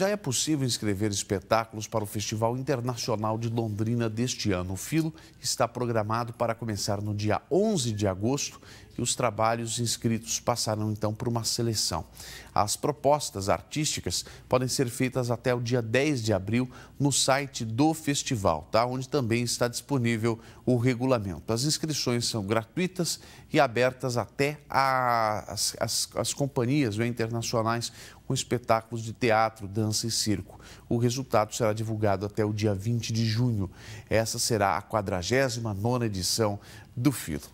Já é possível inscrever espetáculos para o Festival Internacional de Londrina deste ano. O filo está programado para começar no dia 11 de agosto e os trabalhos inscritos passarão então por uma seleção. As propostas artísticas podem ser feitas até o dia 10 de abril no site do festival, tá? onde também está disponível o regulamento. As inscrições são gratuitas e abertas até as, as, companhias né, internacionais com espetáculos de teatro, dança e circo. O resultado será divulgado até o dia 20 de junho. Essa será a 49ª edição do FILO.